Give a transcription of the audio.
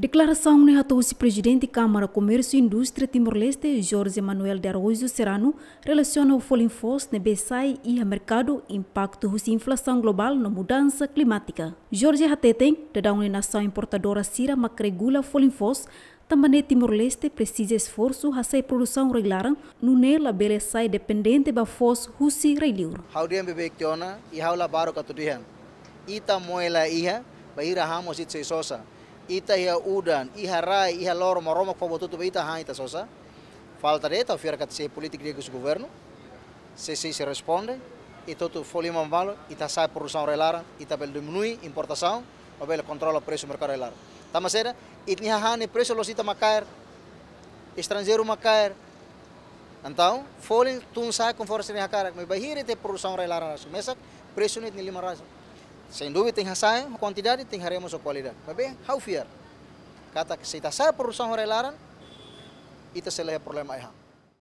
Declaração né atual presidente da Câmara Comércio e Indústria Timor-Leste, Jorge Manuel de Araújo Serrano, relaciona o Folim Force no Bessai e a mercado impacto da inflação global na mudança climática. Jorge Hateten, da União Nação Importadora Cira, Macregula Folim Force, também Timor-Leste precisa esforço a ser produção regular, no nela beleza dependente da força Russi Reilur. How do you e how labaro catudihan? Ita moela iha, bahira hamos it seisosa ita ia udan iha rai iha loro maroma ko botu tuba ita haita sosa falta de ta fiera kat se politik de gus governo se se se responde e toto folio mambalo ita sai produção relara ita bel diminui importação o bel controla preço mercado relara tamasera itni hane preço los ita macaer estrangeiro macaer então folio tun sai com força ne hakara me bahire te produção relara mesa preço nit ni lima raza Sem dúvida tem razão, quantidade tem haremos a qualidade. Mas bem, how fear? Kata, se está perusahaan relaran, itu selesai problema ihang.